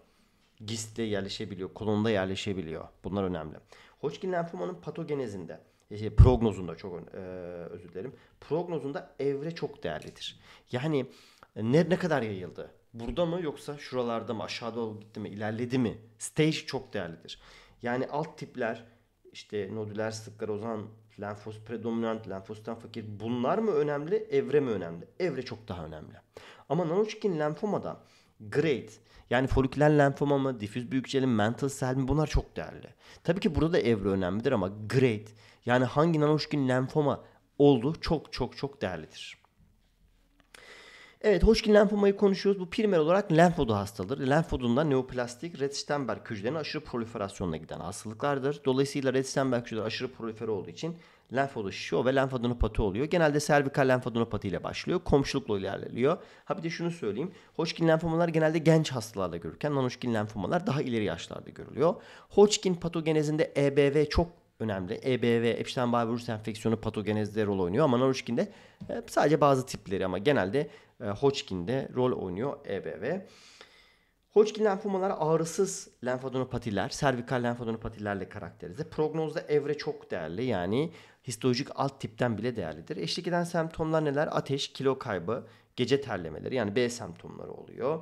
A: Gistle yerleşebiliyor, kolonda yerleşebiliyor. Bunlar önemli. Hodgkin lenfomanın patogenezinde e, şey, prognozunda çok e, özür dilerim. Prognozunda evre çok değerlidir. Yani e, ne, ne kadar yayıldı? Burada mı yoksa şuralarda mı aşağıda doğru gitti mi ilerledi mi? Stage çok değerlidir. Yani alt tipler işte nodüler sıklarozan, lenfos predominant, lenfostan fakir bunlar mı önemli evre mi önemli? Evre çok daha önemli. Ama Nanochkin lenfomada grade yani foliküler lenfoma mı, difüz büyükçeli, mental cell mi bunlar çok değerli. Tabii ki burada da evre önemlidir ama grade yani hangi Nanochkin lenfoma oldu çok çok çok değerlidir. Evet Hodgkin lenfomayı konuşuyoruz. Bu primer olarak lenfodu hastalıdır. Lenfodunda neoplastik red Sternberg hücrelerinin aşırı proliferasyonuna giden hastalıklardır. Dolayısıyla red Sternberg hücreleri aşırı prolifer olduğu için lenfoda şişiyor ve lenfodonopati oluyor. Genelde servikal lenfodonopati ile başlıyor. Komşulukla ilerliyor. Ha bir de şunu söyleyeyim. Hodgkin lenfomalar genelde genç hastalarda görürken non-Hodgkin lenfomalar daha ileri yaşlarda görülüyor. Hodgkin patogenezinde EBV çok önemli. EBV, Epstein-Barr virüs enfeksiyonu patogenezde rol oynuyor ama Narushkin'de e, sadece bazı tipleri ama genelde e, Hodgkin'de rol oynuyor EBV. Hodgkin lenfomaları ağrısız lenfadonopatiler, servikal lenfadonopatilerle karakterize. Prognozda evre çok değerli yani histolojik alt tipten bile değerlidir. Eşlik eden semptomlar neler? Ateş, kilo kaybı, gece terlemeleri yani B semptomları oluyor.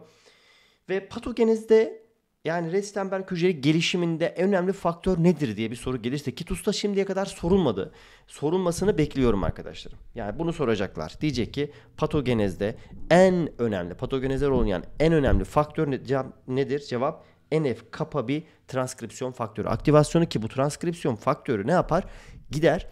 A: Ve patogenizde yani Restenberg hücre gelişiminde en önemli faktör nedir diye bir soru gelirse ki TUS'ta şimdiye kadar sorulmadı. Sorulmasını bekliyorum arkadaşlarım. Yani bunu soracaklar. Diyecek ki patogenezde en önemli, patogenezde oynayan en önemli faktör ne nedir? Cevap NF kappa bir transkripsiyon faktörü aktivasyonu ki bu transkripsiyon faktörü ne yapar? Gider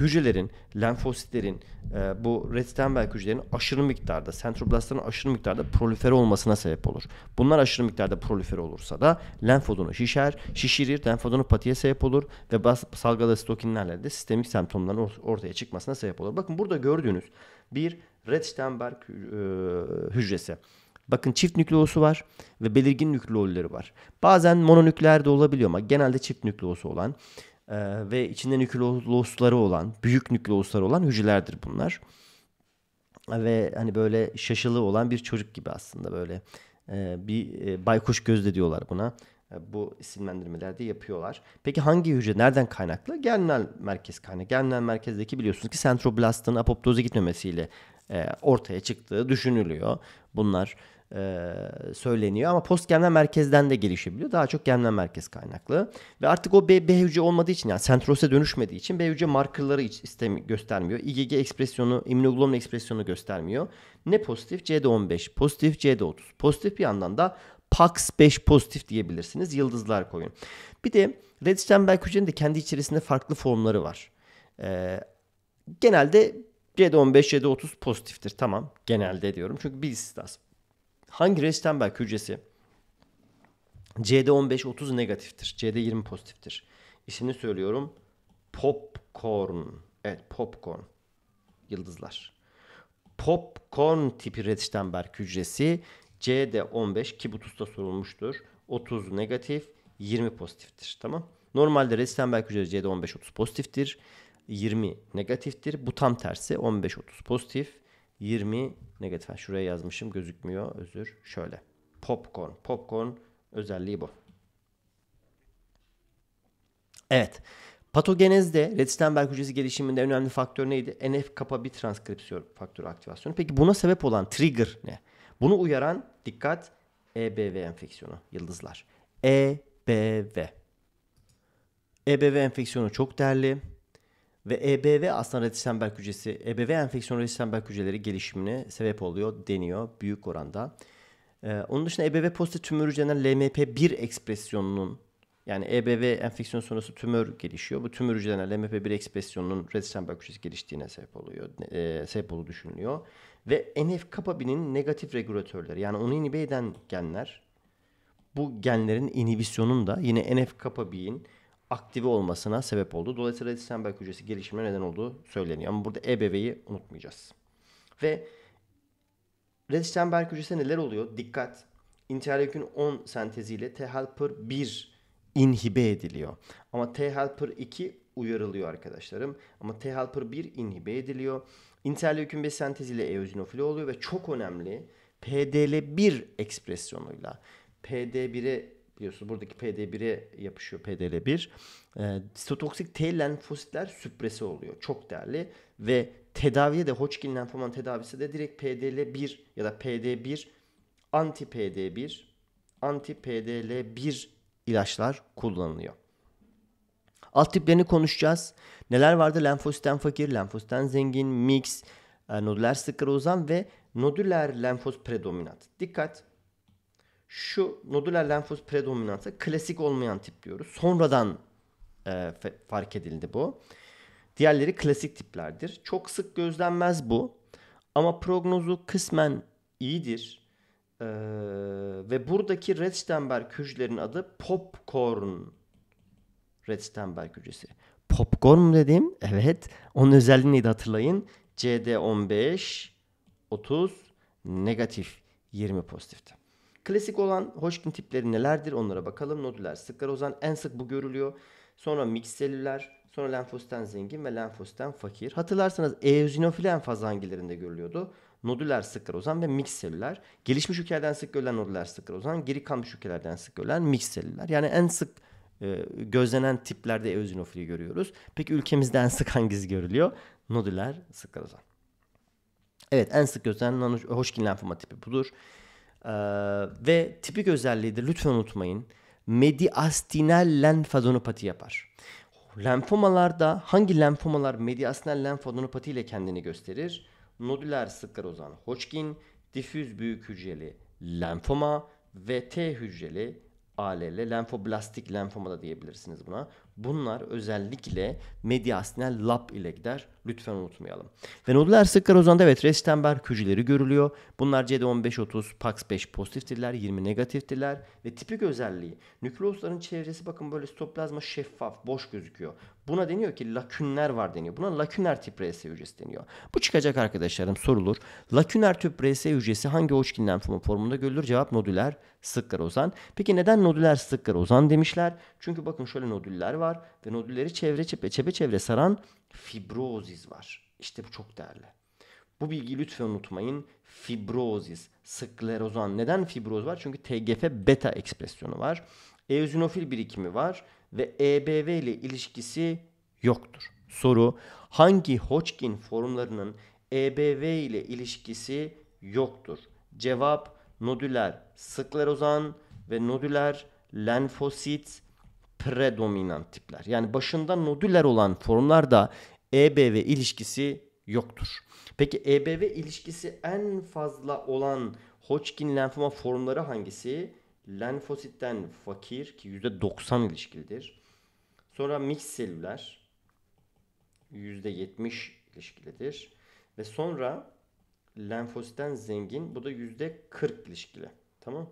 A: hücrelerin, lenfositlerin, e, bu red Sternberg hücrelerinin aşırı miktarda, sentroblastların aşırı miktarda prolifer olmasına sebep olur. Bunlar aşırı miktarda prolifer olursa da lenfodonu şişer, şişirir, lenfodonopatiye sebep olur ve salgıladığı stokinlerle de sistemik semptomların ortaya çıkmasına sebep olur. Bakın burada gördüğünüz bir red Sternberg e, hücresi. Bakın çift nükleosu var ve belirgin nükleolleri var. Bazen mononükleer de olabiliyor ama genelde çift nükleosu olan e, ve içinde nükleusları olan, büyük nükleusları olan hücrelerdir bunlar. Ve hani böyle şaşılı olan bir çocuk gibi aslında böyle e, bir e, baykuş gözde diyorlar buna. E, bu isimlendirmelerde yapıyorlar. Peki hangi hücre nereden kaynaklı? Germinal merkez kaynaklı. Germinal merkezdeki biliyorsunuz ki sentroblastın apoptoza gitmemesiyle e, ortaya çıktığı düşünülüyor. Bunlar e, söyleniyor. Ama post postgemden merkezden de gelişebiliyor. Daha çok gemden merkez kaynaklı. Ve artık o B, B hücre olmadığı için yani sentrose dönüşmediği için B hücre markerları istem göstermiyor. IgG ekspresyonu, immunoglobulin ekspresyonu göstermiyor. Ne pozitif? CD15, pozitif CD30. Pozitif bir yandan da PAX5 pozitif diyebilirsiniz. Yıldızlar koyun. Bir de Red Sternberg hücrenin de kendi içerisinde farklı formları var. Ee, genelde CD15, CD30 pozitiftir. Tamam genelde diyorum. Çünkü biz istisnas Hangi Restenberg hücresi CD15-30 negatiftir. CD20 pozitiftir. İsmini söylüyorum. Popcorn. Evet popcorn. Yıldızlar. Popcorn tipi Restenberg hücresi CD15 ki bu TUS'ta sorulmuştur. 30 negatif, 20 pozitiftir. Tamam. Normalde Restenberg hücresi CD15-30 pozitiftir. 20 negatiftir. Bu tam tersi 15-30 pozitif, 20 negatif. Ha, şuraya yazmışım gözükmüyor özür. Şöyle popcorn. Popcorn özelliği bu. Evet. Patogenezde Retstenberg hücresi gelişiminde önemli faktör neydi? NF-kappa bir transkripsiyon faktörü aktivasyonu. Peki buna sebep olan trigger ne? Bunu uyaran dikkat EBV enfeksiyonu yıldızlar. EBV. EBV enfeksiyonu çok değerli ve EBV aslında retisemberk hücresi, EBV enfeksiyonu retisemberk hücreleri gelişimine sebep oluyor deniyor büyük oranda. Ee, onun dışında EBV pozitif tümör hücrelerinde LMP1 ekspresyonunun yani EBV enfeksiyon sonrası tümör gelişiyor. Bu tümör hücrelerine LMP1 ekspresyonunun retisemberk hücresi geliştiğine sebep oluyor. E, sebep olduğu düşünülüyor. Ve NF-kapabinin kappa negatif regülatörleri yani onu inhibe eden genler bu genlerin inhibisyonunda yine NF-kapabinin kappa aktive olmasına sebep oldu. Dolayısıyla Istenberg hücresi gelişimine neden olduğu söyleniyor. Ama burada EBV'yi unutmayacağız. Ve Rezistenberg hücresi neler oluyor? Dikkat! Interleukin 10 senteziyle T-helper 1 inhibe ediliyor. Ama T-helper 2 uyarılıyor arkadaşlarım. Ama T-helper 1 inhibe ediliyor. Interleukin 5 senteziyle eozinofili oluyor ve çok önemli PDL1 ekspresyonuyla PD1'e biliyorsunuz buradaki PD1'e yapışıyor PDL1. E, ee, sitotoksik T lenfositler süpresi oluyor. Çok değerli ve tedaviye de Hodgkin lenfoman tedavisi de direkt PDL1 ya da PD1 anti PD1 anti PDL1 ilaçlar kullanılıyor. Alt tiplerini konuşacağız. Neler vardı? Lenfositen fakir, lenfositen zengin, mix, e, nodüler sklerozan ve nodüler lenfos predominant. Dikkat! şu nodüler lenfos predominansa klasik olmayan tip diyoruz. Sonradan e, fark edildi bu. Diğerleri klasik tiplerdir. Çok sık gözlenmez bu. Ama prognozu kısmen iyidir. Ee, ve buradaki Redstenberg hücrelerin adı popcorn Redstenberg hücresi. Popcorn mu dedim? Evet. Onun özelliği neydi hatırlayın. CD15 30 negatif 20 pozitifti. Klasik olan Hodgkin tipleri nelerdir onlara bakalım. Nodüler sklerozan en sık bu görülüyor. Sonra mix sonra lenfositen zengin ve lenfositen fakir. Hatırlarsanız eozinofili en fazla hangilerinde görülüyordu? Nodüler sklerozan ve mix Gelişmiş ülkelerden sık görülen nodüler sklerozan, geri kalmış ülkelerden sık görülen mix Yani en sık e, gözlenen tiplerde eozinofili görüyoruz. Peki ülkemizde en sık hangisi görülüyor? Nodüler sklerozan. Evet en sık gözlenen Hodgkin lenfoma tipi budur. Ee, ve tipik özelliği de lütfen unutmayın. Mediastinal lenfadonopati yapar. Lenfomalarda hangi lenfomalar mediastinal lenfadonopati ile kendini gösterir? Nodüler sklerozan Hodgkin, difüz büyük hücreli lenfoma ve T hücreli ALL lenfoblastik lenfoma da diyebilirsiniz buna. Bunlar özellikle mediastinal lap ile gider. Lütfen unutmayalım. Ve nodular sklerozanda evet Restenberg hücreleri görülüyor. Bunlar CD15-30, PAX5 pozitiftirler, 20 negatiftirler. Ve tipik özelliği nükleusların çevresi bakın böyle stoplazma şeffaf, boş gözüküyor. Buna deniyor ki lakünler var deniyor. Buna laküner tip RS hücresi deniyor. Bu çıkacak arkadaşlarım sorulur. Laküner tip RS hücresi hangi Hodgkin lenfoma formunda görülür? Cevap nodüler sklerozan. Peki neden nodüler sklerozan demişler? Çünkü bakın şöyle nodüller var ve nodülleri çevre çepe, çevre saran fibrozis var. İşte bu çok değerli. Bu bilgiyi lütfen unutmayın. Fibrozis, sklerozan. Neden fibroz var? Çünkü TGF beta ekspresyonu var. Eozinofil birikimi var ve EBV ile ilişkisi yoktur. Soru hangi Hodgkin formlarının EBV ile ilişkisi yoktur? Cevap nodüler sklerozan ve nodüler lenfosit predominant tipler. Yani başında nodüler olan formlarda EBV ilişkisi yoktur. Peki EBV ilişkisi en fazla olan Hodgkin lenfoma formları hangisi? Lenfositten fakir ki %90 ilişkilidir. Sonra mix selüler %70 ilişkilidir. Ve sonra lenfositten zengin bu da %40 ilişkili. Tamam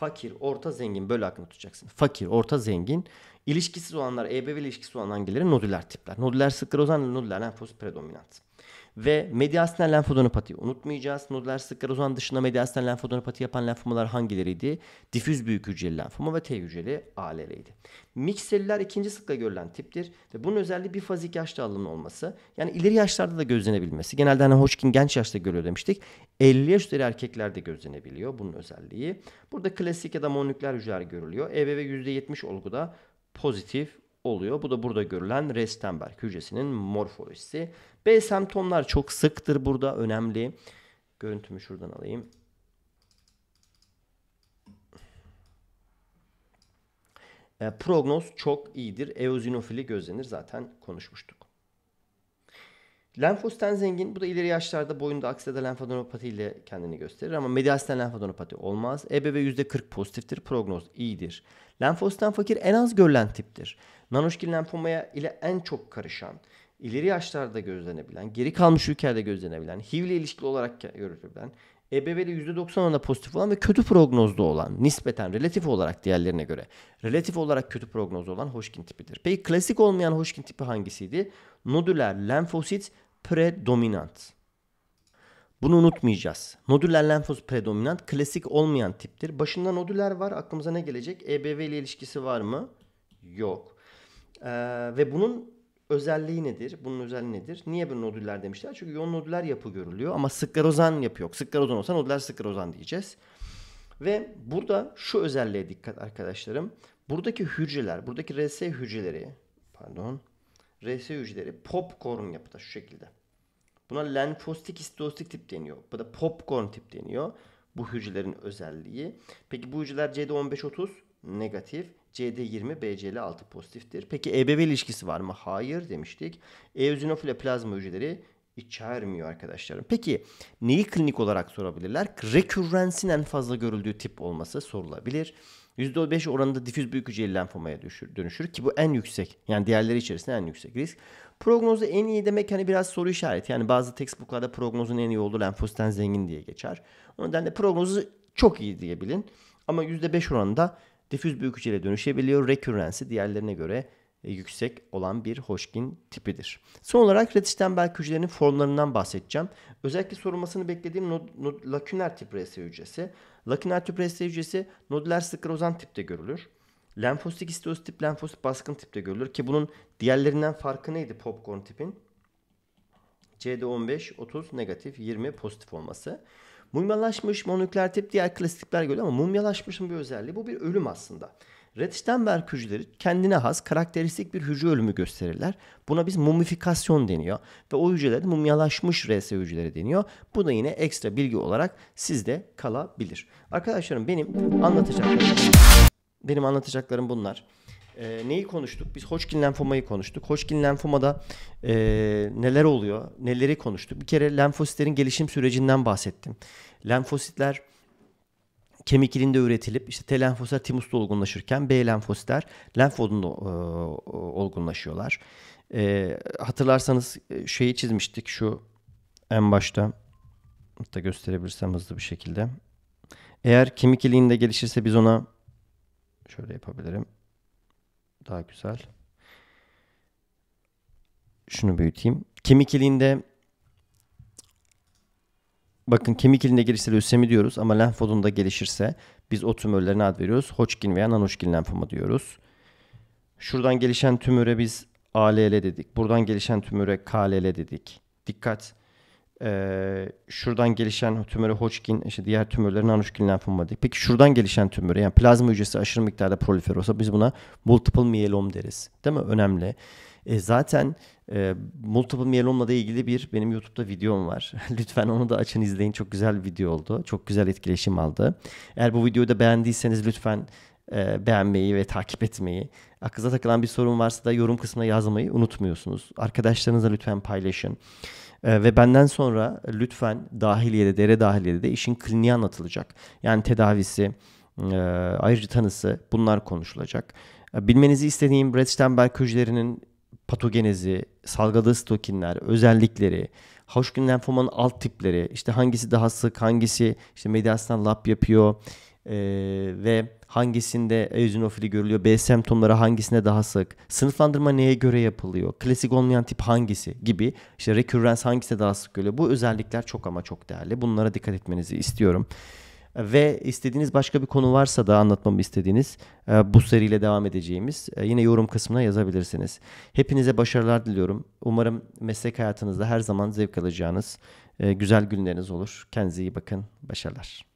A: fakir, orta zengin böyle aklını tutacaksın. Fakir, orta zengin, ilişkisiz olanlar, EBV ilişkisi olan hangileri? Nodüler tipler. Nodüler zaman nodüler lenfoz predominant. Ve mediastinal lenfodonopati unutmayacağız. Nodüler sklerozan dışında mediastinal lenfodonopati yapan lenfomalar hangileriydi? Difüz büyük hücreli lenfoma ve T hücreli AL'leydi. Mikseller ikinci sıkla görülen tiptir ve bunun özelliği bir fazik yaşta alımlı olması. Yani ileri yaşlarda da gözlenebilmesi. Genelde hani Hodgkin genç yaşta görüyor demiştik. 50 yaş üzeri erkeklerde gözlenebiliyor bunun özelliği. Burada klasik ya da monokler hücreler görülüyor. EBV %70 olguda pozitif oluyor. Bu da burada görülen Restenberg hücresinin morfolojisi. B semptomlar çok sıktır burada önemli. Görüntümü şuradan alayım. E, prognoz çok iyidir. Eozinofili gözlenir zaten konuşmuştuk. Lenfositen zengin. Bu da ileri yaşlarda boyunda aksiyada lenfadenopati ile kendini gösterir ama mediasten lenfadenopati olmaz. EBV %40 pozitiftir. Prognoz iyidir. Lenfositen fakir en az görülen tiptir. Nanuşkin lenfomaya ile en çok karışan, ileri yaşlarda gözlenebilen, geri kalmış ülkelerde gözlenebilen, HIV ile ilişkili olarak görülebilen, EBV'de %90 oranında pozitif olan ve kötü prognozda olan nispeten relatif olarak diğerlerine göre relatif olarak kötü prognozda olan hoşkin tipidir. Peki klasik olmayan hoşkin tipi hangisiydi? Nodüler lenfosit predominant. Bunu unutmayacağız. Nodüler lenfosit predominant klasik olmayan tiptir. Başında nodüler var. Aklımıza ne gelecek? EBV ile ilişkisi var mı? Yok. Ee, ve bunun özelliği nedir? Bunun özelliği nedir? Niye böyle nodüller demişler? Çünkü yoğun nodüller yapı görülüyor ama sklerozan yapı yok. Sklerozan olsa nodüler sklerozan diyeceğiz. Ve burada şu özelliğe dikkat arkadaşlarım. Buradaki hücreler, buradaki RS hücreleri, pardon, RS hücreleri popcorn yapıda şu şekilde. Buna lenfostik histostik tip deniyor. Bu da popcorn tip deniyor. Bu hücrelerin özelliği. Peki bu hücreler CD15-30 negatif. CD20 BCL 6 pozitiftir. Peki EBV ilişkisi var mı? Hayır demiştik. Eozinofile plazma hücreleri içermiyor arkadaşlarım. Peki neyi klinik olarak sorabilirler? Rekürrensin en fazla görüldüğü tip olması sorulabilir. %5 oranında difüz büyük hücreli lenfomaya düşür, dönüşür ki bu en yüksek. Yani diğerleri içerisinde en yüksek risk. Prognozu en iyi demek hani biraz soru işareti. Yani bazı textbooklarda prognozun en iyi olduğu lenfositen zengin diye geçer. O nedenle prognozu çok iyi diye bilin. Ama %5 oranında Difüz büyük hücreye dönüşebiliyor. Rekürensi diğerlerine göre e, yüksek olan bir Hodgkin tipidir. Son olarak retiştembel hücrelerinin formlarından bahsedeceğim. Özellikle sorulmasını beklediğim nod, nod, laküner tip RS hücresi. Laküner tip RS hücresi nodüler sklerozan tipte görülür. Lenfositik istiyoz tip, lenfosit baskın tipte görülür ki bunun diğerlerinden farkı neydi popcorn tipin? CD15, 30, negatif, 20 pozitif olması. Mumyalaşmış monokler tip diğer klasikler tipler ama mumyalaşmışın bir özelliği bu bir ölüm aslında. Redstenberg hücreleri kendine has karakteristik bir hücre ölümü gösterirler. Buna biz mumifikasyon deniyor ve o hücrelerde mumyalaşmış RS hücreleri deniyor. Bu da yine ekstra bilgi olarak sizde kalabilir. Arkadaşlarım benim anlatacaklarım benim anlatacaklarım bunlar. E, neyi konuştuk? Biz Hodgkin lenfomayı konuştuk. Hodgkin lenfomada e, neler oluyor? Neleri konuştuk? Bir kere lenfositlerin gelişim sürecinden bahsettim. Lenfositler kemik ilinde üretilip işte T lenfositler timusta olgunlaşırken B lenfositler lenfodunda e, olgunlaşıyorlar. E, hatırlarsanız e, şeyi çizmiştik şu en başta da gösterebilirsem hızlı bir şekilde. Eğer kemik iliğinde gelişirse biz ona şöyle yapabilirim. Daha güzel. Şunu büyüteyim. Kemik iliğinde bakın kemik iliğinde gelişse lösemi diyoruz ama lenf odunda gelişirse biz o tümörlerine ad veriyoruz. Hodgkin veya non lenfoma diyoruz. Şuradan gelişen tümöre biz ALL dedik. Buradan gelişen tümöre KLL dedik. Dikkat! e, şuradan gelişen tümörü Hodgkin, işte diğer tümörlerin Hodgkin lenfoma değil. Peki şuradan gelişen tümörü yani plazma hücresi aşırı miktarda prolifer olsa biz buna multiple miyelom deriz. Değil mi? Önemli. E, zaten e, multiple miyelomla da ilgili bir benim YouTube'da videom var. Lütfen onu da açın izleyin. Çok güzel bir video oldu. Çok güzel etkileşim aldı. Eğer bu videoyu da beğendiyseniz lütfen e, beğenmeyi ve takip etmeyi, aklınıza takılan bir sorun varsa da yorum kısmına yazmayı unutmuyorsunuz. Arkadaşlarınızla lütfen paylaşın. Ee, ve benden sonra e, lütfen dahiliyede, dere dahiliyede de işin kliniği anlatılacak. Yani tedavisi, e, ayrıca tanısı bunlar konuşulacak. E, bilmenizi istediğim Brad Sternberg köşelerinin patogenezi, salgıladığı stokinler, özellikleri, Hodgkin lenfomanın alt tipleri, işte hangisi daha sık, hangisi işte medyasından lap yapıyor e, ve hangisinde eozinofili görülüyor, B semptomları hangisinde daha sık, sınıflandırma neye göre yapılıyor, klasik olmayan tip hangisi gibi, işte rekürrens hangisinde daha sık görülüyor. Bu özellikler çok ama çok değerli. Bunlara dikkat etmenizi istiyorum. Ve istediğiniz başka bir konu varsa da anlatmamı istediğiniz e, bu seriyle devam edeceğimiz e, yine yorum kısmına yazabilirsiniz. Hepinize başarılar diliyorum. Umarım meslek hayatınızda her zaman zevk alacağınız e, güzel günleriniz olur. Kendinize iyi bakın. Başarılar.